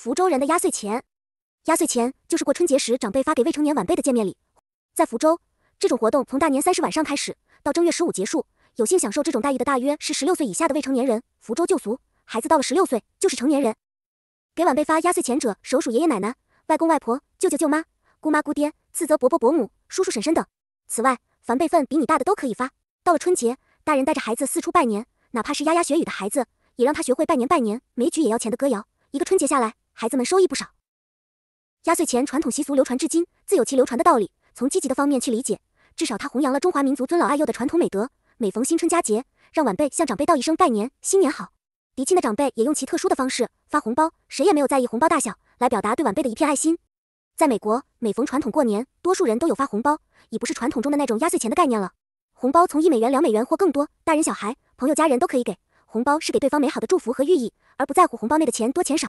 福州人的压岁钱，压岁钱就是过春节时长辈发给未成年晚辈的见面礼。在福州，这种活动从大年三十晚上开始，到正月十五结束。有幸享受这种待遇的，大约是十六岁以下的未成年人。福州旧俗，孩子到了十六岁就是成年人。给晚辈发压岁钱者，首属爷爷奶奶、外公外婆、舅舅舅妈、姑妈姑爹、次则伯伯伯母、叔叔婶婶等。此外，凡辈分比你大的都可以发。到了春节，大人带着孩子四处拜年，哪怕是牙牙学语的孩子，也让他学会拜年拜年，没举也要钱的歌谣。一个春节下来。孩子们收益不少。压岁钱传统习俗流传至今，自有其流传的道理。从积极的方面去理解，至少它弘扬了中华民族尊老爱幼的传统美德。每逢新春佳节，让晚辈向长辈道一声“拜年，新年好”。嫡亲的长辈也用其特殊的方式发红包，谁也没有在意红包大小，来表达对晚辈的一片爱心。在美国，每逢传统过年，多数人都有发红包，已不是传统中的那种压岁钱的概念了。红包从一美元、两美元或更多，大人、小孩、朋友、家人都可以给。红包是给对方美好的祝福和寓意，而不在乎红包内的钱多钱少。